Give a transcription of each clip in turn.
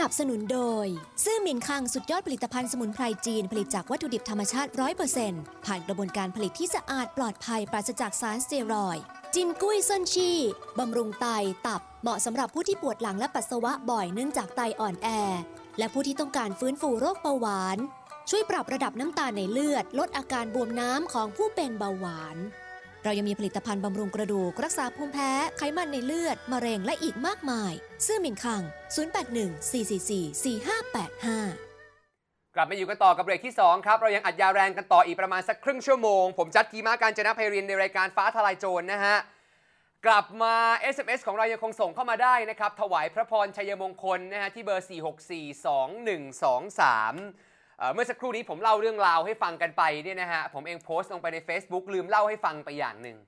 นับสนุนโดยซื่อหมินคังสุดยอดผลิตภัณฑ์สมุนไพรจีนผลิตจากวัตถุดิบธรรมชาติ 100%ผ่านกระบวนการผลิตที่สะอาดปลอดภัยปราศจากสารสเตียรอย จินกุ้ยเซินชีบำรุงไตตับเหมาะสำหรับผู้ที่ปวดหลังและปัสสาวะบ่อยเนื่องจากไตอ่อนแอ และผู้ที่ต้องการฟื้นฟูโรคเบาหวาน ช่วยปรับระดับน้ำตาลในเลือด ลดอาการบวมน้ำของผู้เป็นเบาหวานเรายังมีผลิตภัณฑ์บำรุงกระดูก รักษาภูมิแพ้ไขมันในเลือด มะเร็งและอีกมากมาย ซื่อหมิงคัง 0814444585 กลับมาอยู่กันต่อกับเบรกที่ 2 ครับ เรายังอัดยาแรงกันต่ออีกประมาณสักครึ่งชั่วโมง ผมจัดกีมาการจนะไพรินในรายการฟ้าทลายโจรนนะฮะ กลับมา SMS ของเรายังคงส่งเข้ามาได้นะครับ ถวายพระพรชัยมงคลนะฮะที่เบอร์4642123เมื่อสักครู่นี้ผมเล่าเรื่องราวให้ฟังกันไปเนี่ยนะฮะผมเองโพสต์ลงไปใน Facebook ลืมเล่าให้ฟังไปอย่างหนึ่ง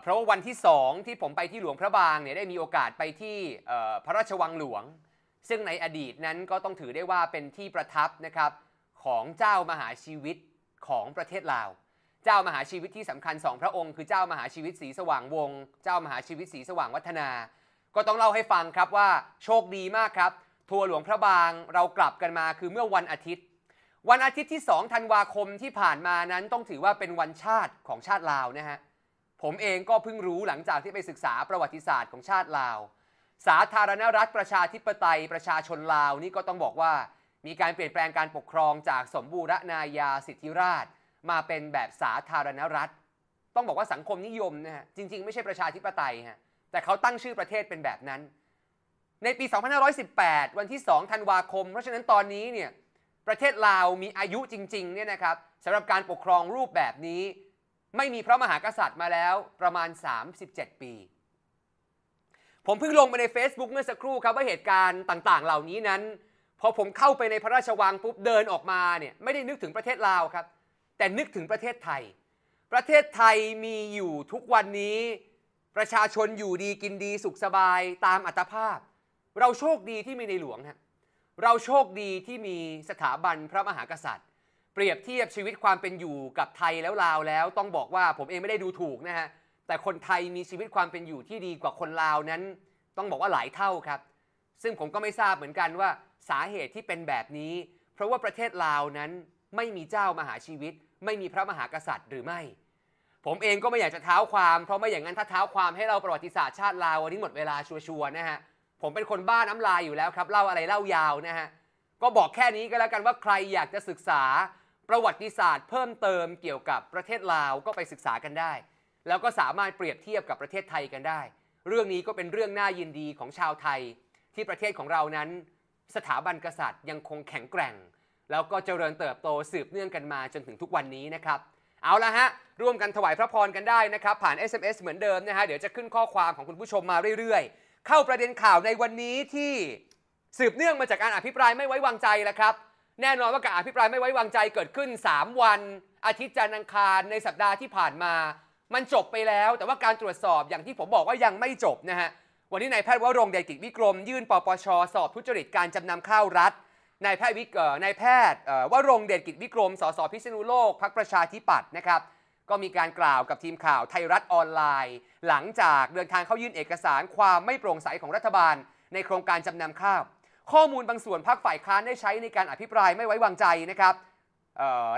เพราะว่า วันที่ 2 ที่ผมไปที่หลวงพระบางเนี่ยได้มีโอกาสไปที่พระราชวังหลวง ซึ่งในอดีตนั้นก็ต้องถือได้ว่าเป็นที่ประทับนะครับของเจ้ามหาชีวิตของประเทศลาว เจ้ามหาชีวิตที่สำคัญ 2 พระองค์คือเจ้ามหาชีวิตสีสว่างวง เจ้ามหาชีวิตสีสว่างวัฒนา ก็ต้องเล่าให้ฟังครับว่าโชคดีมากครับทัวหลวงพระบางเรากลับกันมาคือเมื่อวันอาทิตย์วันอาทิตย์ที่ 2ธันวาคมที่ผ่านมานั้นต้องถือว่าเป็นวันชาติของชาติลาวนะฮะผมเองก็เพิ่งรู้หลังจากที่ไปศึกษาประวัติศาสตร์ของชาติลาว สาธารณรัฐประชาธิปไตยประชาชนลาวนี่ก็ต้องบอกว่ามีการเปลี่ยนแปลงการปกครองจากสมบูรณาญาสิทธิราช มาเป็นแบบสาธารณรัฐ ต้องบอกว่าสังคมนิยมนะฮะจริงๆไม่ใช่ประชาธิปไตยฮะแต่เขาตั้งชื่อประเทศเป็นแบบนั้น ในปี2518 วันที่2ธันวาคม เพราะฉะนั้นตอนนี้เนี่ยประเทศลาวมีอายุจริงๆเนี่ยนะครับสำหรับการปกครองรูปแบบนี้ ไม่มีพระมหากษัตริย์มาแล้วประมาณ 37 ปี ผมเพิ่งลงไปใน Facebook เมื่อสักครู่ครับว่าเหตุการณ์ต่างๆเหล่านี้นั้น พอผมเข้าไปในพระราชวังปุ๊บเดินออกมาเนี่ยไม่ได้นึกถึงประเทศลาวครับ แต่นึกถึงประเทศไทย ประเทศไทยมีอยู่ทุกวันนี้ประชาชนอยู่ดีกินดีสุขสบายตามอัตภาพ เราโชคดีที่มีในหลวงครับเราโชคดีที่มีสถาบันพระมหากษัตริย์ เปรียบเทียบชีวิตความเป็นอยู่กับไทยแล้วลาวแล้ว ต้องบอกว่าผมเองไม่ได้ดูถูกนะฮะแต่คนไทยมีชีวิตความเป็นอยู่ที่ดีกว่าคนลาวนั้น ต้องบอกว่าหลายเท่าครับ ซึ่งผมก็ไม่ทราบเหมือนกันว่าสาเหตุที่เป็นแบบนี้ เพราะว่าประเทศลาวนั้นไม่มีเจ้ามหาชีวิต ไม่มีพระมหากษัตริย์หรือไม่ ผมเองก็ไม่อยากจะเท้าความ เพราะไม่อย่างนั้นถ้าเท้าความให้เราประวัติศาสตร์ชาติลาววันนี้หมดเวลาชัวร์นะฮะผมเป็นคนบ้าน้ำลายอยู่แล้วครับเล่าอะไรเล่ายาวนะฮะ ก็บอกแค่นี้ก็แล้วกันว่าใครอยากจะศึกษาประวัติศาสตร์เพิ่มเติมเกี่ยวกับประเทศลาวก็ไปศึกษากันได้แล้วก็สามารถเปรียบเทียบกับประเทศไทยกันได้ เรื่องนี้ก็เป็นเรื่องน่ายินดีของชาวไทย ที่ประเทศของเรานั้น สถาบันกษัตริย์ยังคงแข็งแกร่ง แล้วก็เจริญเติบโตสืบเนื่องกันมาจนถึงทุกวันนี้นะครับ เอาละฮะ ร่วมกันถวายพระพรกันได้นะครับ ผ่าน SMS เหมือนเดิมนะฮะ เดี๋ยวจะขึ้นข้อความของคุณผู้ชมมาเรื่อย ๆเข้าประเด็นข่าวในวันนี้ที่สืบเนื่องมาจากการอภิปรายไม่ไว้วางใจแล้วครับ แน่นอนว่าการอภิปรายไม่ไว้วางใจเกิดขึ้น 3 วัน อาทิตย์จันทร์อังคารในสัปดาห์ที่ผ่านมามันจบไปแล้ว แต่ว่าการตรวจสอบอย่างที่ผมบอกว่ายังไม่จบนะฮะวันนี้นายแพทย์วรงเดชกิจวิกรมยื่นปปชสอบทุจริตการจำนำข้าวรัฐนายแพทย์วิกนายแพทย์วรงเดชกิวิกรมสสพิษณุโลกพักประชาธิปัตย์นะครับก็มีการกล่าวกับทีมข่าวไทยรัฐออนไลน์ หลังจากเดินทางเข้ายื่นเอกสารความไม่โปร่งใสของรัฐบาล ในโครงการจำนำข้าว ข้อมูลบางส่วนพักฝ่ายค้านได้ใช้ในการอภิปรายไม่ไว้วางใจนะครับ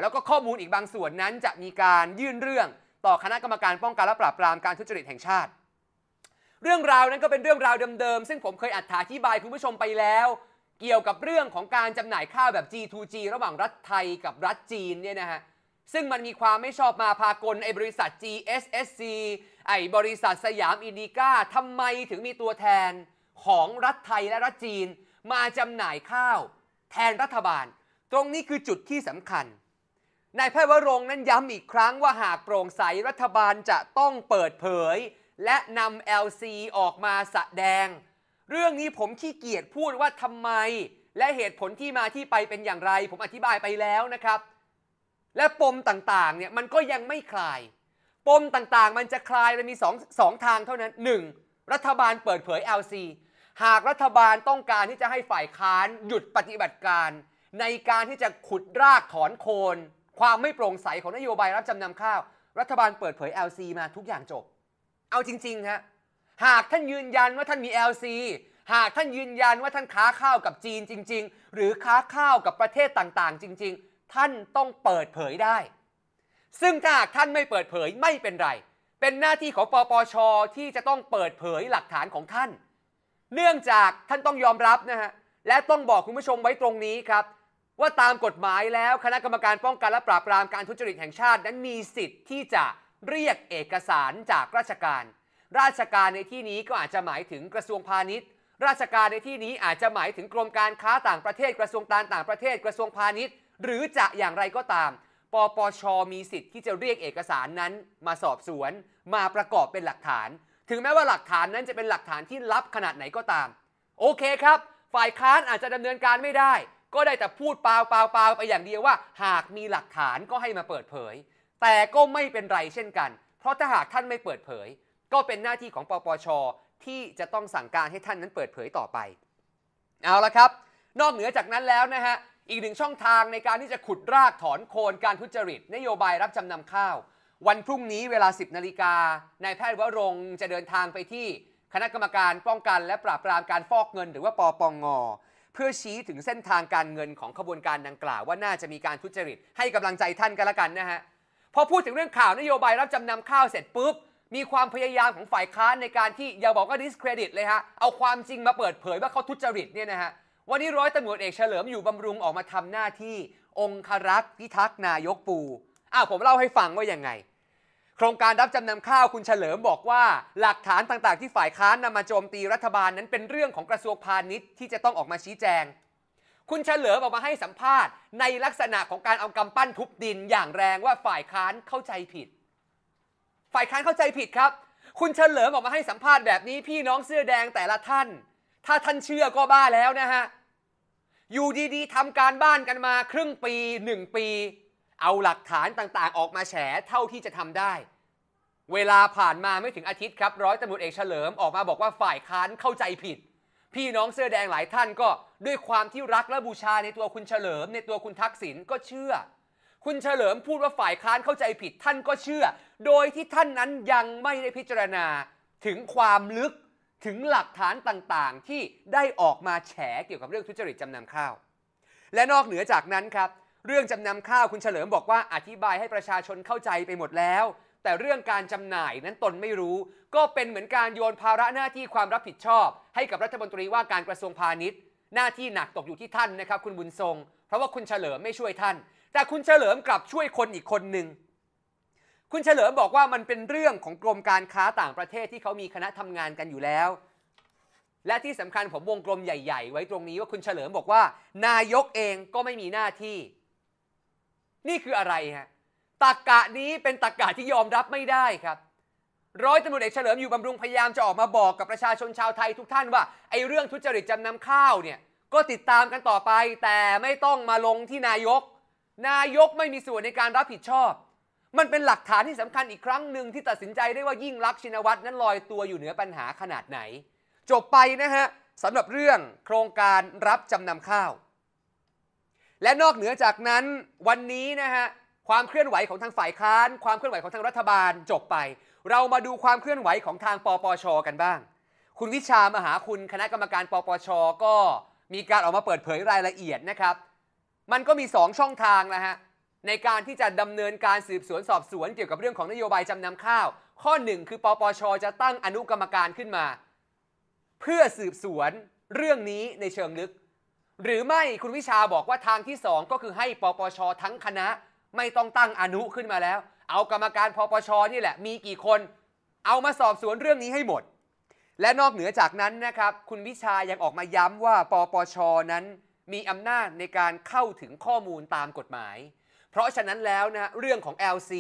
แล้วก็ข้อมูลอีกบางส่วนนั้นจะมีการยื่นเรื่องต่อคณะกรรมการป้องกันและปราบปรามการทุจริตแห่งชาติ เรื่องราวนั้นก็เป็นเรื่องราวเดิมๆ ซึ่งผมเคยอธิบายคุณผู้ชมไปแล้ว เกี่ยวกับเรื่องของการจำหน่ายข้าวแบบ G2G ระหว่างรัฐไทยกับรัฐจีนเนี่ยนะฮะซึ่งมันมีความไม่ชอบมาพากลไอบริษัท GSSC ไอบริษัทสยามอินดิก้าทำไมถึงมีตัวแทนของรัฐไทยและรัฐจีนมาจำหน่ายข้าว แทนรัฐบาล ตรงนี้คือจุดที่สำคัญ นายแพทย์วรงนั้นย้ำอีกครั้งว่าหากโปร่งใส รัฐบาลจะต้องเปิดเผย และนำ LC ออกมาสะแดง เรื่องนี้ผมขี้เกียจพูดว่าทำไม และเหตุผลที่มาที่ไปเป็นอย่างไร ผมอธิบายไปแล้วนะครับและปมต่างๆ เนี่ยมันก็ยังไม่คลาย ปมต่างๆ มันจะคลายมันมีสองสองทางเท่านั้น 1. รัฐบาลเปิดเผย LC หากรัฐบาลต้องการที่จะให้ฝ่ายค้านหยุดปฏิบัติการ ในการที่จะขุดรากถอนโคน ความไม่โปร่งใสของนโยบายรับจำนำข้าวรัฐบาลเปิดเผย LC มาทุกอย่างจบ เอาจริงๆ ฮะหากท่านยืนยันว่าท่านมี LC หากท่านยืนยันว่าท่านค้าข้าวกับจีนจริง ๆ หรือค้าข้าวกับประเทศต่างๆ จริง ๆท่านต้องเปิดเผยได้ ซึ่งถ้าหากท่านไม่เปิดเผยไม่เป็นไร เป็นหน้าที่ของปปชที่จะต้องเปิดเผยหลักฐานของท่าน เนื่องจากท่านต้องยอมรับนะฮะ และต้องบอกคุณผู้ชมไว้ตรงนี้ครับ ว่าตามกฎหมายแล้วคณะกรรมการป้องกันและปราบปรามการทุจริตแห่งชาติ นั้นมีสิทธิ์ที่จะเรียกเอกสารจากราชการ ราชการในที่นี้ก็อาจจะหมายถึงกระทรวงพาณิชย์ ราชการในที่นี้อาจจะหมายถึงกรมการค้าต่างประเทศ กระทรวงการต่างประเทศ กระทรวงพาณิชย์หรือจะอย่างไรก็ตาม ปปช มีสิทธิ์ที่จะเรียกเอกสารนั้น มาสอบสวนมาประกอบเป็นหลักฐาน ถึงแม้ว่าหลักฐานนั้นจะเป็นหลักฐานที่ลับขนาดไหนก็ตาม โอเคครับ ฝ่ายค้านอาจจะดำเนินการไม่ได้ ก็ได้แต่พูดเปล่าเปล่าเปล่าไปอย่างเดียวว่า หากมีหลักฐานก็ให้มาเปิดเผย แต่ก็ไม่เป็นไรเช่นกัน เพราะถ้าหากท่านไม่เปิดเผย ก็เป็นหน้าที่ของปปช ที่จะต้องสั่งการให้ท่านนั้นเปิดเผยต่อไป เอาละครับ นอกเหนือจากนั้นแล้วนะฮะอีกหนึ่งช่องทางในการที่จะขุดรากถอนโคนการทุจริต นโยบายรับจำนำข้าว วันพรุ่งนี้เวลา 10นาฬิกานายแพทย์วรงจะเดินทางไปที่คณะกรรมการป้องกัน และปราบปรามการฟอกเงิน หรือว่าปปงงเพื่อชี้ถึงเส้นทางการเงินของขบวนการดังกล่าวว่าน่าจะมีการทุจริตให้กำลังใจท่านกันละกันนะฮะพอพูดถึงเรื่องข่าวนโยบายรับจำนำข้าวเสร็จปุ๊บมีความพยายามของฝ่ายค้านในการที่อย่าบอกว่าดิสเครดิตเลยฮะเอาความจริงมาเปิดเผยว่าเขาทุจริตเนี่ยนะฮะวันนี้ร้อยตำรวจเอกเฉลิมอยู่บำรุง ออกมาทำหน้าที่องครักษ์พิทักษ์นายกปูอ้าวผมเล่าให้ฟังว่ายังไง โครงการรับจำนำข้าว คุณเฉลิมบอกว่า หลักฐานต่างๆ ที่ฝ่ายค้านนำมาโจมตีรัฐบาลนั้นเป็นเรื่องของกระทรวงพาณิชย์ที่จะต้องออกมาชี้แจง คุณเฉลิมออกมาให้สัมภาษณ์ ในลักษณะของการเอากำปั้นทุบดินอย่างแรงว่าฝ่ายค้านเข้าใจผิด ฝ่ายค้านเข้าใจผิดครับ คุณเฉลิมออกมาให้สัมภาษณ์แบบนี้ พี่น้องเสื้อแดงแต่ละท่านถ้าท่านเชื่อก็บ้าแล้วนะฮะ อยู่ดีๆทำการบ้านกันมาครึ่งปีหนึ่งปี เอาหลักฐานต่างๆ ออกมาแฉเท่าที่จะทำได้ เวลาผ่านมาไม่ถึงอาทิตย์ครับ ร้อยตำรวจเอกเฉลิมออกมาบอกว่าฝ่ายค้านเข้าใจผิด พี่น้องเสื้อแดงหลายท่านก็ ด้วยความที่รักและบูชาในตัวคุณเฉลิม ในตัวคุณทักษิณก็เชื่อ คุณเฉลิมพูดว่าฝ่ายค้านเข้าใจผิดท่านก็เชื่อ โดยที่ท่านนั้นยังไม่ได้พิจารณาถึงความลึกถึงหลักฐานต่างๆ ที่ได้ออกมาแฉเกี่ยวกับเรื่องทุจริตจำนำข้าว และนอกเหนือจากนั้นครับเรื่องจำนำข้าว คุณเฉลิมบอกว่าอธิบายให้ประชาชนเข้าใจไปหมดแล้ว แต่เรื่องการจำหน่ายนั้นตนไม่รู้ ก็เป็นเหมือนการโยนภาระหน้าที่ความรับผิดชอบ ให้กับรัฐมนตรีว่าการกระทรวงพาณิชย์ หน้าที่หนักตกอยู่ที่ท่านนะครับ คุณบุญทรง เพราะว่าคุณเฉลิมไม่ช่วยท่าน แต่คุณเฉลิมกลับช่วยคนอีกคนหนึ่งคุณเฉลิมบอกว่ามันเป็นเรื่องของกรมการค้าต่างประเทศที่เขามีคณะทำงานกันอยู่แล้ว และที่สำคัญผมวงกลมใหญ่ ๆ ไว้ตรงนี้ว่าคุณเฉลิมบอกว่า นายกเองก็ไม่มีหน้าที่ นี่คืออะไรฮะตรกกะนี้เป็นตรกกะที่ยอมรับไม่ได้ครับ ร้อยตำรวจเอกเฉลิมอยู่บำรุงพยายามจะออกมาบอกกับประชาชนชาวไทยทุกท่านว่าไอ้เรื่องทุจริตจำนำข้าวเนี่ยก็ติดตามกันต่อไป แต่ไม่ต้องมาลงที่นายก นายกไม่มีส่วนในการรับผิดชอบมันเป็นหลักฐานที่สำคัญอีกครั้งหนึ่งที่ตัดสินใจได้ว่ายิ่งรักชินวัตรนั้นลอยตัวอยู่เหนือปัญหาขนาดไหน จบไปนะฮะสำหรับเรื่องโครงการรับจำนำข้าว และนอกเหนือจากนั้นวันนี้นะฮะความเคลื่อนไหวของทางฝ่ายค้าน ความเคลื่อนไหวของทางรัฐบาลจบไป เรามาดูความเคลื่อนไหวของทางปปช กันบ้าง คุณวิชามหาคุณคณะกรรมการปปช ก็มีการออกมาเปิดเผยรายละเอียดนะครับ มันก็มี 2 ช่องทางนะฮะในการที่จะดำเนินการสืบสวนสอบสวน เกี่ยวกับเรื่องของนโยบายจำนำข้าว ข้อ 1 คือปปชจะตั้งอนุกรรมการขึ้นมา เพื่อสืบสวนเรื่องนี้ในเชิงลึก หรือไม่คุณวิชาบอกว่าทางที่ 2 ก็คือให้ปปชทั้งคณะ ไม่ต้องตั้งอนุขึ้นมาแล้ว เอากรรมการปปชนี่แหละมีกี่คนเอามาสอบสวนเรื่องนี้ให้หมด และนอกเหนือจากนั้นนะครับคุณวิชายังออกมาย้ำว่าปปชนั้น มีอำนาจในการเข้าถึงข้อมูลตามกฎหมายเพราะฉะนั้นแล้วนะเรื่องของ LC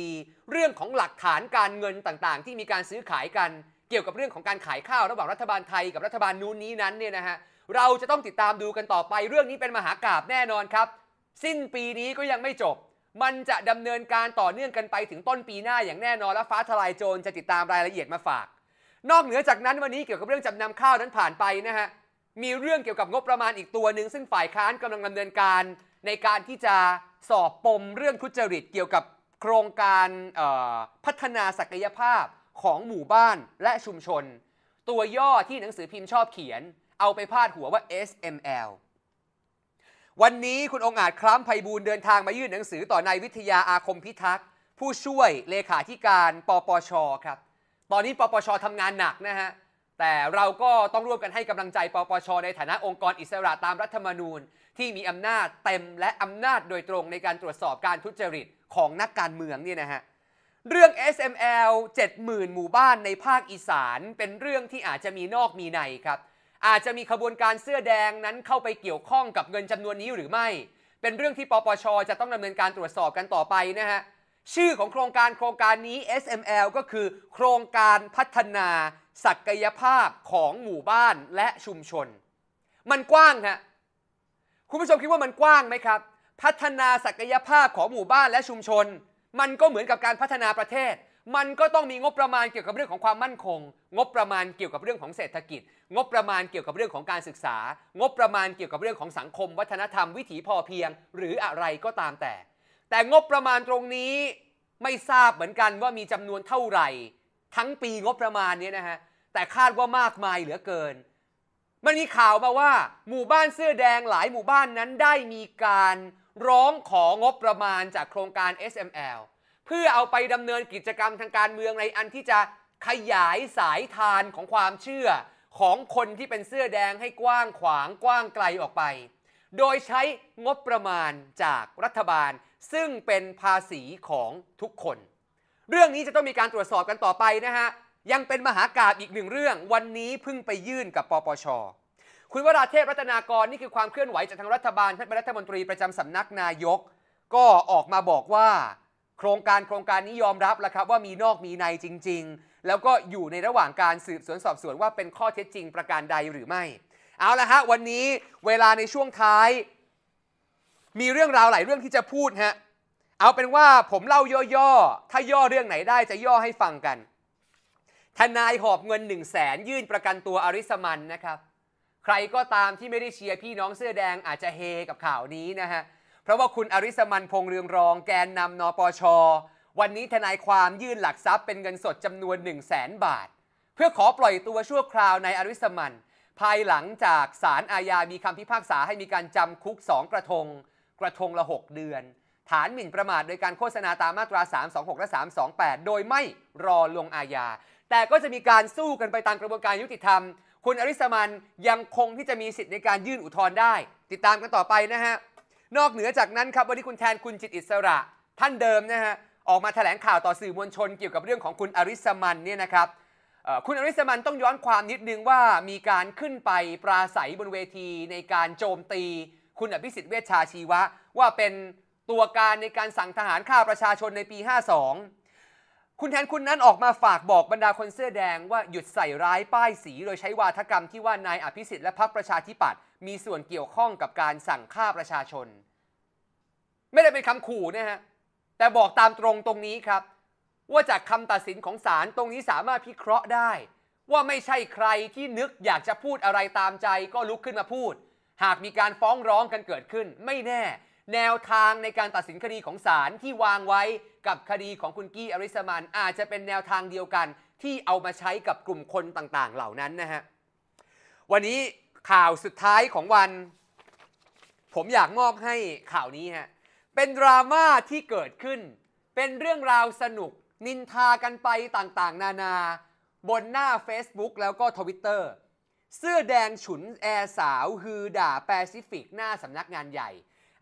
เรื่องของหลักฐานการเงินต่างๆ ที่มีการซื้อขายกันเกี่ยวกับเรื่องของการขายข้าวระหว่างรัฐบาลไทยกับรัฐบาลนู้นนี้นั้นเนี่ยนะฮะเราจะต้องติดตามดูกันต่อไป เรื่องนี้เป็นมหากราบแน่นอนครับ สิ้นปีนี้ก็ยังไม่จบ มันจะดำเนินการต่อเนื่องกันไปถึงต้นปีหน้าอย่างแน่นอนและฟ้าทลายโจรจะติดตามรายละเอียดมาฝาก นอกเหนือจากนั้นวันนี้เกี่ยวกับเรื่องจำนำข้าวนั้นผ่านไปนะฮะมีเรื่องเกี่ยวกับงบประมาณอีกตัวหนึ่งซึ่งฝ่ายค้านกำลังดำเนินการในการที่จะสอบปมเรื่องทุจริตเกี่ยวกับโครงการพัฒนาศักยภาพของหมู่บ้านและชุมชน ตัวย่อที่หนังสือพิมพ์ชอบเขียน เอาไปพาดหัวว่า SML วันนี้คุณองอาจคล้ำมไพบูลเดินทางมายื่นหนังสือต่อนายวิทยาอาคมพิทักษ์ ผู้ช่วยเลขาธิการปปชครับ ตอนนี้ปปชทำงานหนักนะฮะ แต่เราก็ต้องร่วมกันให้กำลังใจปปชในฐานะองค์กรอิสระตามรัฐธรรมนูญที่มีอำนาจเต็มและอำนาจโดยตรงในการตรวจสอบการทุจริตของนักการเมืองเนี่ยนะฮะเรื่อง SML 70,000หมู่บ้านในภาคอีสานเป็นเรื่องที่อาจจะมีนอกมีในครับอาจจะมีขบวนการเสื้อแดงนั้นเข้าไปเกี่ยวข้องกับเงินจำนวนนี้หรือไม่ เป็นเรื่องที่ปปชจะต้องดำเนินการตรวจสอบกันต่อไปนะฮะชื่อของโครงการโครงการนี้ SML ก็คือโครงการพัฒนา ศักยภาพของหมู่บ้านและชุมชน มันกว้างฮะุณผู้ชมคิดว่ามันกว้างไหมครับพัฒนาศักยภาพของหมู่บ้านและชุมชน มันก็เหมือนกับการพัฒนาประเทศ มันก็ต้องมีงบประมาณเกี่ยวกับเรื่องของความมั่นคง งบประมาณเกี่ยวกับเรื่องของเศรษฐกิจ งบประมาณเกี่ยวกับเรื่องของการศึกษา งบประมาณเกี่ยวกับเรื่องของสังคม วัฒนธรรมวิถีพอเพียงหรืออะไรก็ตามแต่ แต่งบประมาณตรงนี้ไม่ทราบเหมือนกันว่ามีจำนวนเท่าไหร่ ทั้งปีงบประมาณนี้นะฮะแต่คาดว่ามากมายเหลือเกินมันมีข่าวมาว่าหมู่บ้านเสื้อแดงหลายหมู่บ้านนั้นได้มีการร้องของบประมาณจากโครงการ SML เพื่อเอาไปดำเนินกิจกรรมทางการเมืองในอันที่จะขยายสายทานของความเชื่อของคนที่เป็นเสื้อแดงให้กว้างขวางกว้างไกลออกไป โดยใช้งบประมาณจากรัฐบาล ซึ่งเป็นภาษีของทุกคน เรื่องนี้จะต้องมีการตรวจสอบกันต่อไปนะฮะยังเป็นมหากาบอีกหนึ่งเรื่อง วันนี้เพิ่งไปยื่นกับปปช คุณวราเทพรัตนากรนี่คือความเคลื่อนไหวจากทางรัฐบาลท่านรัฐมนตรีประจำสำนักนายก ก็ออกมาบอกว่า โครงการโครงการนี้ยอมรับแล้วครับ ว่ามีนอกมีในจริง ๆ แล้วก็อยู่ในระหว่างการสืบสวนสอบสวนว่าเป็นข้อเท็จจริงประการใดหรือไม่ เอาละฮะวันนี้เวลาในช่วงท้าย มีเรื่องราวหลายเรื่องที่จะพูดฮะเอาเป็นว่าผมเล่าย่อๆถ้าย่อเรื่องไหนได้จะย่อให้ฟังกันทนายหอบเงิน1นึ่งแสนยื่นประกันตัวอริสมันนะครับ ใครก็ตามที่ไม่ได้เชียร์พี่น้องเสื้อแดงอาจจะเฮกับข่าวนี้นะฮะ เพราะว่าคุณอริสมันพงเรืองรองแกนนำนปช วันนี้ทนายความยื่นหลักทรัพย์เป็นเงินสดจำนวน1นึ่งแสนบาท เพื่อขอปล่อยตัวชั่วคราวในอริสมันภายหลังจากศาลอาญา มีคำพิพากษาให้มีการจำคุก2กระทง กระทงละ6เดือน ฐานหมิ่นประมาทโดยการโฆษณาตามมาตรา 326และ328 โดยไม่รอลงอาญาแต่ก็จะมีการสู้กันไปตามกระบวนการยุติธรรม คุณอริสมันยังคงที่จะมีสิทธิ์ในการยื่นอุทธรณ์ได้ ติดตามกันต่อไปนะฮะ นอกเหนือจากนั้นครับวันนี้คุณแทนคุณจิตอิสระ ท่านเดิมนะฮะ ออกมาแถลงข่าวต่อสื่อมวลชน เกี่ยวกับเรื่องของคุณอริสมันเนี่ยนะครับคุณอริสมันต้องย้อนความนิดนึงว่ามีการขึ้นไปปราศัยบนเวที ในการโจมตี คุณอภิสิทธิ์เวชชาชีวะว่าเป็นตัวการในการสั่งทหารฆ่าประชาชนในปี 52คุณแทนคุณนั้นออกมาฝากบอกบรรดาคนเสื้อแดงว่า หยุดใส่ร้ายป้ายสี โดยใช้วาทกรรมที่ว่านายอภิสิทธิ์และพรรคประชาธิปัตย์มีส่วนเกี่ยวข้องกับการสั่งฆ่าประชาชน ไม่ได้เป็นคำขู่นะฮะ แต่บอกตามตรงตรงนี้ครับ ว่าจากคำตัดสินของศาลตรงนี้สามารถพิเคราะห์ได้ ว่าไม่ใช่ใครที่นึกอยากจะพูดอะไรตามใจ ก็ลุกขึ้นมาพูด หากมีการฟ้องร้องกันเกิดขึ้น ไม่แน่แนวทางในการตัดสินคดีของศาลที่วางไว้กับคดีของคุณกี้อริสมันอาจจะเป็นแนวทางเดียวกันที่เอามาใช้กับกลุ่มคนต่างๆเหล่านั้นนะฮะ วันนี้ข่าวสุดท้ายของวัน ผมอยากมอบให้ข่าวนี้ฮะ เป็นดราม่าที่เกิดขึ้น เป็นเรื่องราวสนุก นินทากันไปต่างๆ นานา บนหน้า Facebook แล้วก็ทวิตเตอร์เสื้อแดงฉุนแอร์สาวฮือด่าแปซิฟิกหน้าสำนักงานใหญ่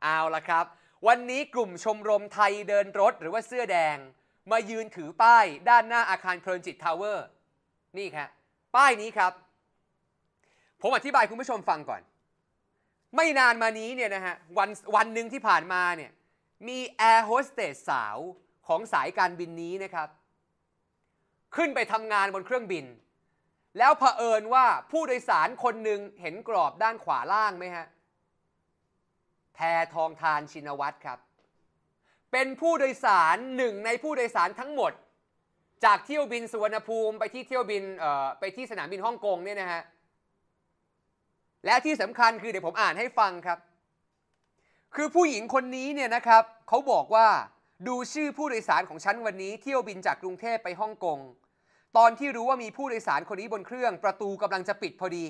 เอาละครับ วันนี้กลุ่มชมรมไทยเดินรถหรือว่าเสื้อแดงมายืนถือป้ายด้านหน้าอาคารเพลินจิตทาวเวอร์ นี่ครับป้ายนี้ครับ ผมอธิบายคุณผู้ชมฟังก่อน ไม่นานมานี้เนี่ยนะฮะวันวันหนึ่งที่ผ่านมาเนี่ย มีแอร์โฮสเตสสาวของสายการบินนี้นะครับ ขึ้นไปทำงานบนเครื่องบิน แล้วเผอิญว่าผู้โดยสารคนหนึ่งเห็นกรอบด้านขวาล่างไหมฮะแพทองทานชินวัตรครับ เป็นผู้โดยสารหนึ่งในผู้โดยสารทั้งหมด จากเที่ยวบินสุวรรณภูมิไปที่เที่ยวบินไปที่สนามบินฮ่องกงเนี่ยนะฮะ และที่สำคัญคือ เดี๋ยวผมอ่านให้ฟังครับ คือผู้หญิงคนนี้เนี่ยนะครับเขาบอกว่าดูชื่อผู้โดยสารของฉันวันนี้ เที่ยวบินจากกรุงเทพไปฮ่องกง ตอนที่รู้ว่ามีผู้โดยสารคนนี้บนเครื่องประตูกำลังจะปิดพอดี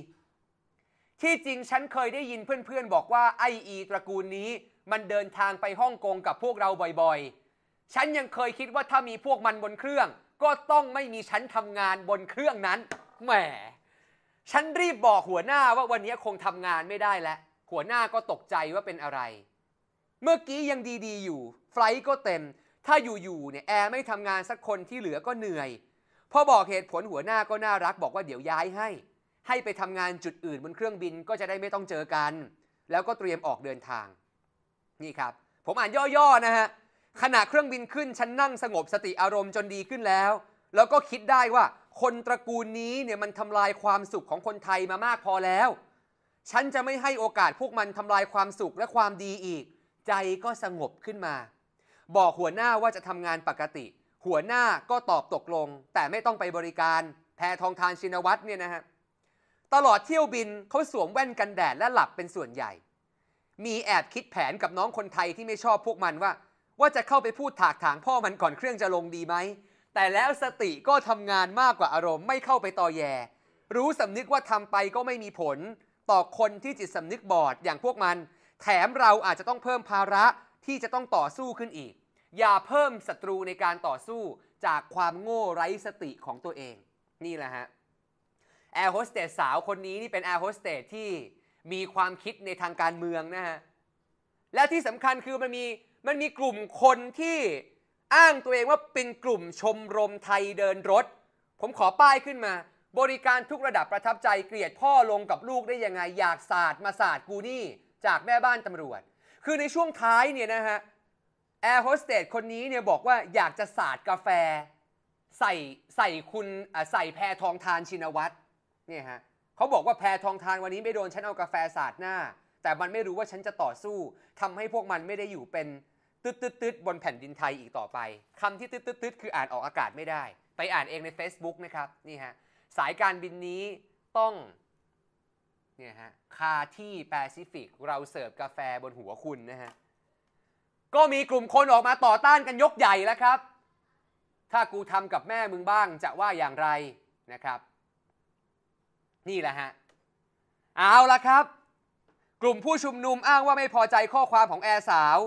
ที่จริงฉันเคยได้ยินเพื่อนๆบอกว่าไออีตระกูลนี้มันเดินทางไปฮ่องกงกับพวกเราบ่อยๆ ฉันยังเคยคิดว่าถ้ามีพวกมันบนเครื่อง ก็ต้องไม่มีฉันทำงานบนเครื่องนั้น แหม ฉันรีบบอกหัวหน้าว่าวันนี้คงทำงานไม่ได้แล้วหัวหน้าก็ตกใจว่าเป็นอะไร เมื่อกี้ยังดีๆ อยู่ไฟล์ก็เต็ม ถ้าอยู่ๆเนี่ยแอร์ไม่ทำงานสักคนที่เหลือก็เหนื่อย พอบอกเหตุผลหัวหน้าก็น่ารักบอกว่าเดี๋ยวย้ายให้ให้ไปทำงานจุดอื่นบนเครื่องบินก็จะได้ไม่ต้องเจอกัน แล้วก็เตรียมออกเดินทาง นี่ครับ ผมอ่านย่อๆนะฮะขณะเครื่องบินขึ้นฉันนั่งสงบสติอารมณ์จนดีขึ้นแล้ว แล้วก็คิดได้ว่าคนตระกูลนี้เนี่ยมันทำลายความสุขของคนไทยมามากพอแล้ว ฉันจะไม่ให้โอกาสพวกมันทำลายความสุขและความดีอีก ใจก็สงบขึ้นมา บอกหัวหน้าว่าจะทำงานปกติ หัวหน้าก็ตอบตกลง แต่ไม่ต้องไปบริการ แพทองทานชินวัตรเนี่ยนะฮะตลอดเที่ยวบินเขาสวมแว่นกันแดดและหลับเป็นส่วนใหญ่ มีแอบคิดแผนกับน้องคนไทยที่ไม่ชอบพวกมันว่า ว่าจะเข้าไปพูดถากถางพ่อมันก่อนเครื่องจะลงดีไหม แต่แล้วสติก็ทำงานมากกว่าอารมณ์ไม่เข้าไปตอแย รู้สำนึกว่าทำไปก็ไม่มีผลต่อคนที่จิตสำนึกบอดอย่างพวกมัน แถมเราอาจจะต้องเพิ่มภาระที่จะต้องต่อสู้ขึ้นอีก อย่าเพิ่มศัตรูในการต่อสู้จากความโง่ไร้สติของตัวเอง นี่แหละฮะแอร์โฮสเตสสาวคนนี้นี่เป็นแอร์โฮสเตสที่มีความคิดในทางการเมืองนะฮะ และที่สำคัญคือมันมีมันมีกลุ่มคนที่อ้างตัวเองว่าเป็นกลุ่มชมรมไทยเดินรถ ผมขอป้ายขึ้นมา บริการทุกระดับประทับใจเกลียดพ่อลงกับลูกได้ยังไง อยากศาสตร์มาศาสตร์กูนี่จากแม่บ้านตำรวจ คือในช่วงท้ายเนี่ยนะฮะแอร์โฮสเตสคนนี้เนี่ยบอกว่าอยากจะศาสตร์กาแฟ ใส่ใส่คุณใส่แพรทองทานชินวัตรเนี่ยฮะเขาบอกว่าแพทองทานวันนี้ไม่โดนฉันเอากาแฟสาดหน้า แต่มันไม่รู้ว่าฉันจะต่อสู้ ทำให้พวกมันไม่ได้อยู่เป็นตึ๊ดตึ๊ดตึ๊ดบนแผ่นดินไทยอีกต่อไป คำที่ตึ๊ดตึ๊ดตึ๊ดคืออ่านออกอากาศไม่ได้ ไปอ่านเองใน Facebook นะครับนี่ฮะสายการบินนี้ต้องเนี่ยฮะคาที่แปซิฟิกเราเสิร์ฟกาแฟบนหัวคุณนะฮะ ก็มีกลุ่มคนออกมาต่อต้านกันยกใหญ่แล้วครับ ถ้ากูทำกับแม่มึงบ้างจะว่าอย่างไรนะครับนี่แหละฮะเอาละครับ กลุ่มผู้ชุมนุมอ้างว่าไม่พอใจข้อความของแอร์สาว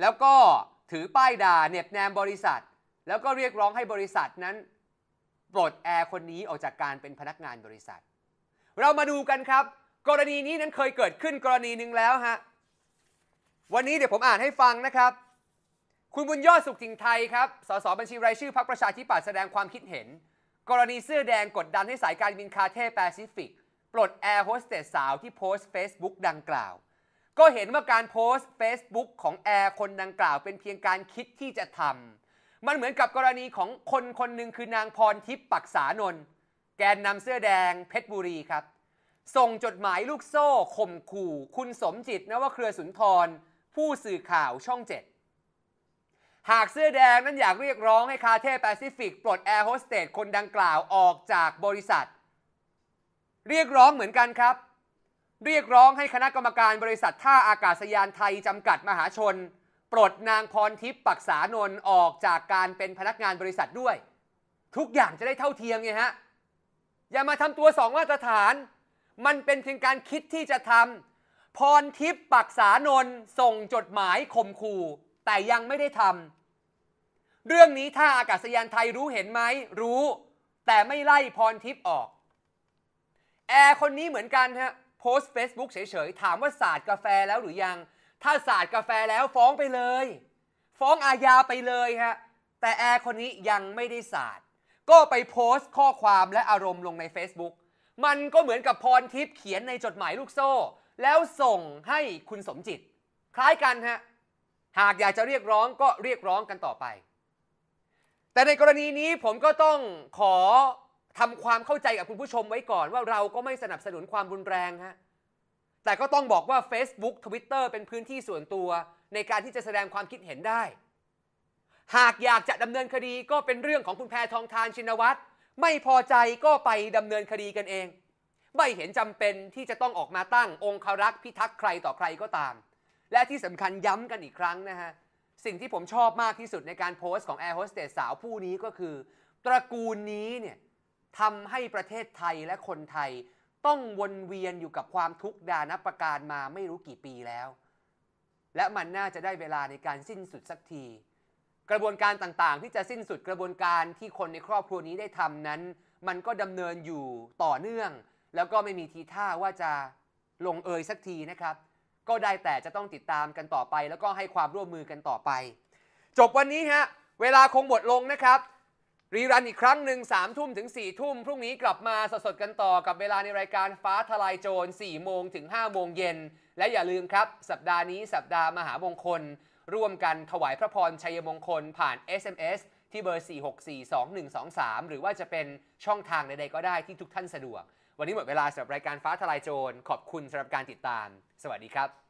แล้วก็ถือป้ายด่าเน็บแนมบริษัท แล้วก็เรียกร้องให้บริษัทนั้นปลดแอร์คนนี้ออกจากการเป็นพนักงานบริษัทเรามาดูกันครับ กรณีนี้นั้นเคยเกิดขึ้นกรณีหนึ่งแล้วฮะวันนี้เดี๋ยวผมอ่านให้ฟังนะครับ คุณบุญยอดสุขจิงไทยครับสสบัญชีรายชื่อพรรคประชาธิปัตย์แสดงความคิดเห็นกรณีเสื้อแดงกดดันให้สายการบินคาเท่แปซิฟิก ปลดแอร์โฮสเตสสาวที่โพสต์ Facebook ดังกล่าว ก็เห็นว่าการโพสต์ Facebook ของแอร์คนดังกล่าว เป็นเพียงการคิดที่จะทำมันเหมือนกับกรณีของคนคนหนึ่งคือนางพรทิพย์ปักษานนท์แกนนำเสื้อแดงเพชรบุรีครับ ส่งจดหมายลูกโซ่ข่มขู่ คุณสมจิต นวเครือสุนทร ผู้สื่อข่าวช่องเจ็ดหากเสื้อแดงนั้นอยากเรียกร้องให้คาเท่แปซิฟิก ปลดแอร์โฮสเตสคนดังกล่าวออกจากบริษัท เรียกร้องเหมือนกันครับ เรียกร้องให้คณะกรรมการบริษัทท่าอากาศยานไทย จำกัดมหาชน ปลดนางพรทิพย์ปักษานนออกจากการเป็นพนักงานบริษัทด้วย ทุกอย่างจะได้เท่าเทียมไงฮะ อย่ามาทำตัวสองมาตรฐาน มันเป็นเพียงการคิดที่จะทำพรทิพย์ปักษานนส่งจดหมายข่มขู่แต่ยังไม่ได้ทำ เรื่องนี้ถ้าอากาศยานไทยรู้เห็นไหม รู้ แต่ไม่ไล่พรทิพย์ออก แอร์คนนี้เหมือนกันฮะโพสต์ Facebook เฉยๆ ถามว่าศาสตร์กาแฟแล้วหรือยัง ถ้าศาสตร์กาแฟแล้วฟ้องไปเลย ฟ้องอาญาไปเลยฮะแต่แอร์คนนี้ยังไม่ได้ศาสตร์ก็ไปโพสต์ข้อความและอารมณ์ลงใน Facebook มันก็เหมือนกับพรทิพย์เขียนในจดหมายลูกโซ่ แล้วส่งให้คุณสมจิต คล้ายกันฮะหากอยากจะเรียกร้องก็เรียกร้องกันต่อไป แต่ในกรณีนี้ผมก็ต้องขอทำความเข้าใจกับคุณผู้ชมไว้ก่อนว่าเราก็ไม่สนับสนุนความรุนแรงฮะ แต่ก็ต้องบอกว่า Facebook Twitter เป็นพื้นที่ส่วนตัวในการที่จะแสดงความคิดเห็นได้ หากอยากจะดำเนินคดีก็เป็นเรื่องของคุณแพทองทานชินวัตร ไม่พอใจก็ไปดำเนินคดีกันเอง ไม่เห็นจำเป็นที่จะต้องออกมาตั้งองครักษ์พิทักษ์ใครต่อใครก็ตามและที่สำคัญย้ำกันอีกครั้งนะฮะ สิ่งที่ผมชอบมากที่สุดในการโพสต์ของแอร์โฮสเตสสาวผู้นี้ก็คือ ตระกูลนี้เนี่ยทำให้ประเทศไทยและคนไทย ต้องวนเวียนอยู่กับความทุกข์ดานประการมาไม่รู้กี่ปีแล้ว และมันน่าจะได้เวลาในการสิ้นสุดสักที กระบวนการต่างๆ ที่จะสิ้นสุดกระบวนการที่คนในครอบครัวนี้ได้ทำนั้น มันก็ดำเนินอยู่ต่อเนื่อง แล้วก็ไม่มีทีท่าว่าจะลงเอยสักทีนะครับก็ได้แต่จะต้องติดตามกันต่อไป แล้วก็ให้ความร่วมมือกันต่อไป จบวันนี้ฮะเวลาคงหมดลงนะครับ รีรันอีกครั้งหนึ่ง3ามทุ่มถึง4ี่ทุ่มพรุ่งนี้กลับมาสดๆกันต่อกับเวลาในรายการฟ้าทลายโจร4ี่โมงถึง5้าโมงเย็น และอย่าลืมครับ สัปดาห์นี้สัปดาห์มหามงคล ร่วมกันถวายพระพรชัยมงคลผ่าน SMS ที่เบอร์4642123 หรือว่าจะเป็นช่องทางใดๆก็ได้ที่ทุกท่านสะดวกวันนี้หมดเวลาสำหรับรายการฟ้าทลายโจรขอบคุณสำหรับการติดตาม สวัสดีครับ